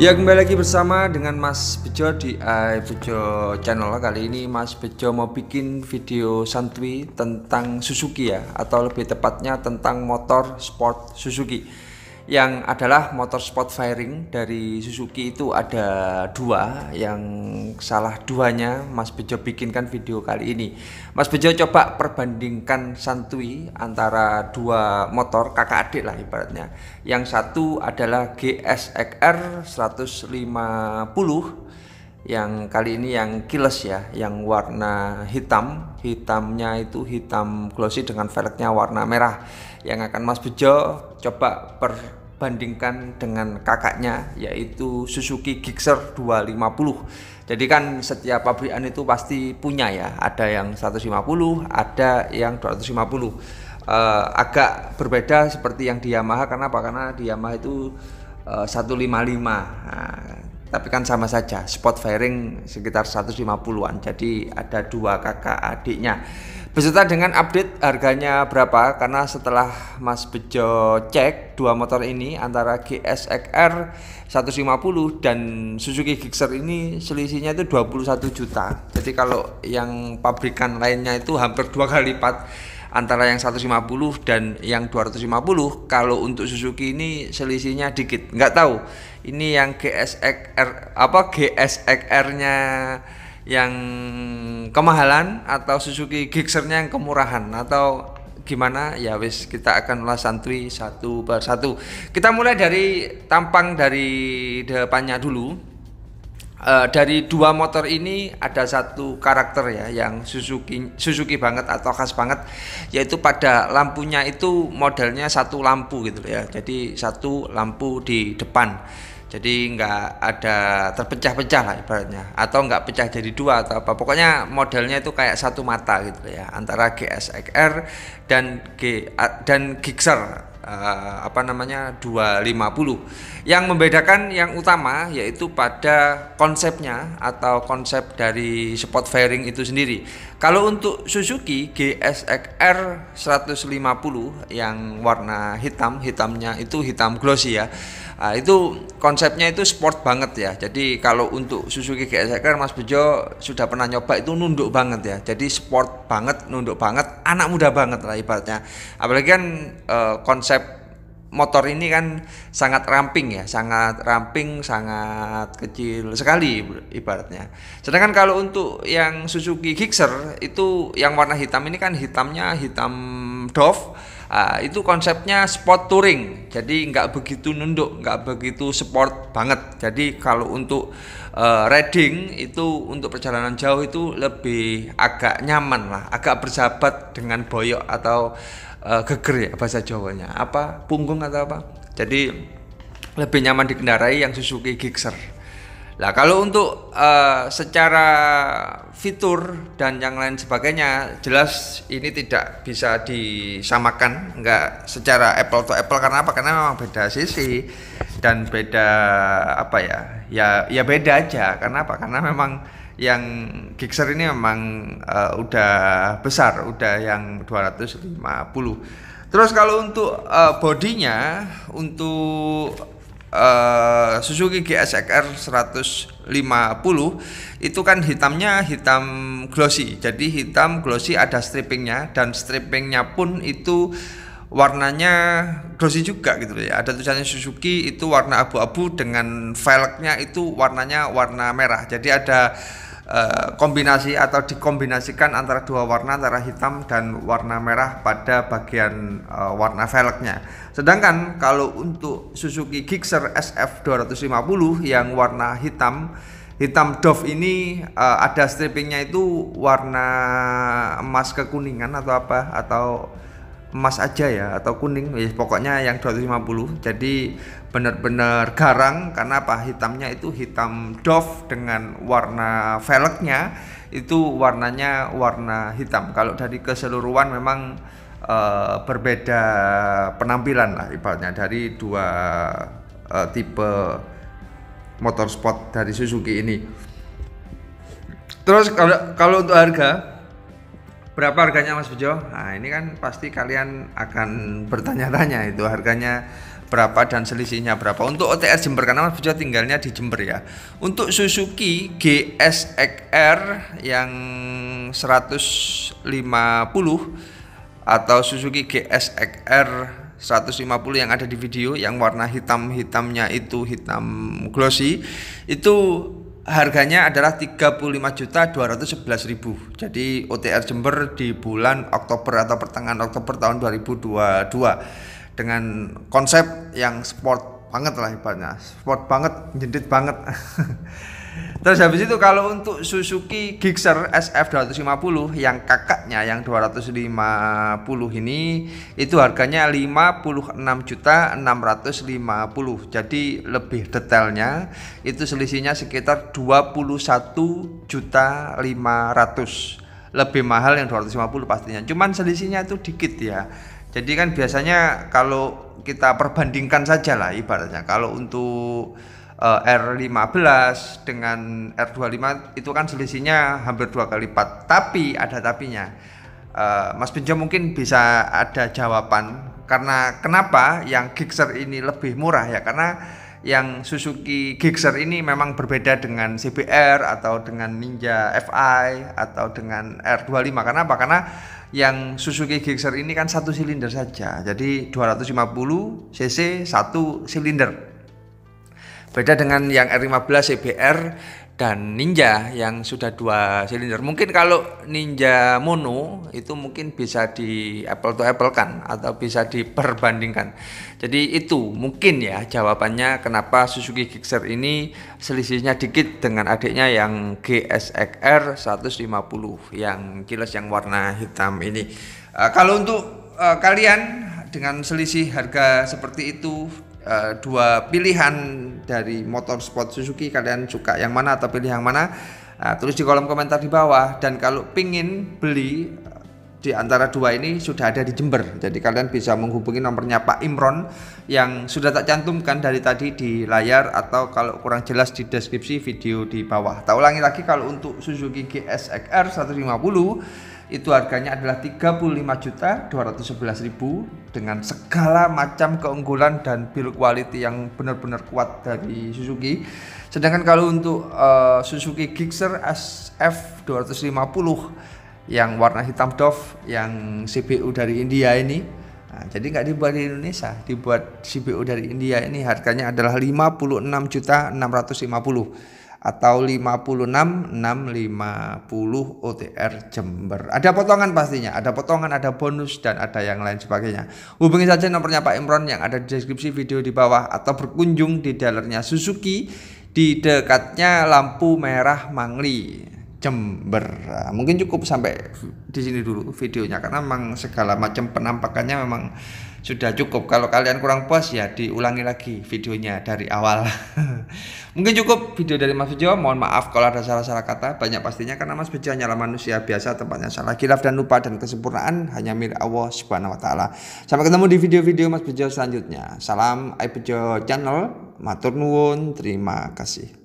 Ya kembali lagi bersama dengan Mas Bejo di I eh, Bejo Channel Kali ini Mas Bejo mau bikin video santuy tentang Suzuki ya Atau lebih tepatnya tentang motor sport Suzuki yang adalah motor spot firing dari Suzuki itu ada dua yang salah duanya Mas Bejo bikinkan video kali ini Mas Bejo coba perbandingkan santui antara dua motor kakak adik lah ibaratnya yang satu adalah GSXR 150 yang kali ini yang kiles ya yang warna hitam hitamnya itu hitam glossy dengan velgnya warna merah yang akan Mas Bejo coba per bandingkan dengan kakaknya yaitu Suzuki Gixxer 250. Jadi kan setiap pabrikan itu pasti punya ya, ada yang 150, ada yang 250. Uh, eh, agak berbeda seperti yang di Yamaha karena apa? Karena di Yamaha itu eh, uh, 155. Nah, tapi kan sama saja spot firing sekitar 150-an jadi ada dua kakak adiknya Beserta dengan update harganya berapa karena setelah Mas Bejo cek dua motor ini antara GSXR 150 dan Suzuki Gixxer ini selisihnya itu 21 juta. Jadi kalau yang pabrikan lainnya itu hampir dua kali lipat antara yang 150 dan yang 250. Kalau untuk Suzuki ini selisihnya dikit. Nggak tahu. Ini yang GSXR apa GSXR-nya yang kemahalan atau Suzuki gixxer yang kemurahan atau gimana ya wis kita akan ulas santri satu per satu kita mulai dari tampang dari depannya dulu e, dari dua motor ini ada satu karakter ya yang Suzuki Suzuki banget atau khas banget yaitu pada lampunya itu modelnya satu lampu gitu ya jadi satu lampu di depan jadi nggak ada terpecah-pecah lah ibaratnya atau nggak pecah jadi dua atau apa pokoknya modelnya itu kayak satu mata gitu ya antara GSXR dan G dan Gixxer eh, apa namanya 250 yang membedakan yang utama yaitu pada konsepnya atau konsep dari spot fairing itu sendiri kalau untuk Suzuki GSXR 150 yang warna hitam hitamnya itu hitam glossy ya Nah, itu konsepnya itu sport banget ya. Jadi kalau untuk Suzuki GS Mas Bejo sudah pernah nyoba itu nunduk banget ya. Jadi sport banget, nunduk banget, anak muda banget lah ibaratnya. Apalagi kan e, konsep motor ini kan sangat ramping ya, sangat ramping, sangat kecil sekali ibaratnya. Sedangkan kalau untuk yang Suzuki Gixxer itu yang warna hitam ini kan hitamnya hitam doff Uh, itu konsepnya sport touring, jadi nggak begitu nunduk, nggak begitu sport banget. Jadi kalau untuk uh, riding itu untuk perjalanan jauh itu lebih agak nyaman lah, agak bersahabat dengan boyok atau uh, geger ya bahasa Jawanya, apa punggung atau apa. Jadi lebih nyaman dikendarai yang Suzuki Gixxer. Nah, kalau untuk uh, secara fitur dan yang lain sebagainya, jelas ini tidak bisa disamakan, enggak secara apple to apple karena apa? Karena memang beda sisi dan beda apa ya? Ya, ya beda aja. Karena apa? Karena memang yang Gixxer ini memang uh, udah besar, udah yang 250. Terus kalau untuk uh, bodinya, untuk Eh, Suzuki GSXR 150 itu kan hitamnya hitam glossy jadi hitam glossy ada strippingnya dan strippingnya pun itu warnanya glossy juga gitu ya ada tulisannya Suzuki itu warna abu-abu dengan velgnya itu warnanya warna merah jadi ada Eh, kombinasi atau dikombinasikan antara dua warna antara hitam dan warna merah pada bagian uh, warna velgnya. Sedangkan kalau untuk Suzuki Gixxer SF 250 yang warna hitam hitam doff ini uh, ada stripingnya itu warna emas kekuningan atau apa atau emas aja ya atau kuning ya pokoknya yang 250 jadi benar-benar garang karena apa hitamnya itu hitam doff dengan warna velgnya itu warnanya warna hitam kalau dari keseluruhan memang e, berbeda penampilan lah ibaratnya dari dua e, tipe motorsport dari Suzuki ini terus kalau kalau untuk harga berapa harganya Mas Bejo? Nah ini kan pasti kalian akan bertanya-tanya itu harganya berapa dan selisihnya berapa untuk OTR Jember karena Mas Bejo tinggalnya di Jember ya untuk Suzuki GSXR yang 150 atau Suzuki GSXR 150 yang ada di video yang warna hitam-hitamnya itu hitam glossy itu harganya adalah 35.211.000. Jadi OTR Jember di bulan Oktober atau pertengahan Oktober tahun 2022 dengan konsep yang sport banget lah ibaratnya. Sport banget, jendit banget. Terus habis itu kalau untuk Suzuki Gixxer SF250 yang kakaknya yang 250 ini itu harganya 56.650. Jadi lebih detailnya itu selisihnya sekitar 21.500. Lebih mahal yang 250 pastinya. Cuman selisihnya itu dikit ya. Jadi kan biasanya kalau kita perbandingkan saja lah ibaratnya kalau untuk uh, eh, R15 dengan R25 itu kan selisihnya hampir dua kali lipat. Tapi ada tapinya. Uh, Mas Benjo mungkin bisa ada jawaban karena kenapa yang Gixxer ini lebih murah ya karena yang Suzuki Gixxer ini memang berbeda dengan CBR atau dengan Ninja FI atau dengan R25 karena apa? Karena yang Suzuki Gixxer ini kan satu silinder saja jadi 250 cc satu silinder Beda dengan yang R15 CBR e dan Ninja yang sudah dua silinder. Mungkin kalau Ninja mono itu mungkin bisa di apple to apple kan atau bisa diperbandingkan. Jadi itu mungkin ya jawabannya kenapa Suzuki Gixxer ini selisihnya dikit dengan adiknya yang GSXR 150 yang kilas yang warna hitam ini. Uh, kalau untuk uh, kalian dengan selisih harga seperti itu e, dua pilihan dari motor sport Suzuki kalian suka yang mana atau pilih yang mana e, tulis di kolom komentar di bawah dan kalau pingin beli eh, di antara dua ini sudah ada di Jember. Jadi kalian bisa menghubungi nomornya Pak Imron yang sudah tak cantumkan dari tadi di layar atau kalau kurang jelas di deskripsi video di bawah. Tak ulangi lagi kalau untuk Suzuki GSXR 150 itu harganya adalah 35.211.000 dengan segala macam keunggulan dan build quality yang benar-benar kuat dari Suzuki. Sedangkan kalau untuk uh, Suzuki Gixxer SF 250 yang warna hitam doff yang CBU dari India ini Nah, jadi nggak dibuat di Indonesia, dibuat CPU dari India ini harganya adalah 56.650 atau 56.650 OTR Jember. Ada potongan pastinya, ada potongan, ada bonus dan ada yang lain sebagainya. Hubungi saja nomornya Pak Imron yang ada di deskripsi video di bawah atau berkunjung di dealernya Suzuki di dekatnya lampu merah Mangli. Jember. Nah, mungkin cukup sampai di sini dulu videonya karena memang segala macam penampakannya memang sudah cukup kalau kalian kurang puas ya diulangi lagi videonya dari awal mungkin cukup video dari Mas Bejo mohon maaf kalau ada salah-salah kata banyak pastinya karena Mas Bejo hanyalah manusia biasa tempatnya salah kilaf dan lupa dan kesempurnaan hanya milik Allah subhanahu wa ta'ala sampai ketemu di video-video Mas Bejo selanjutnya salam Ibejo channel matur nuwun terima kasih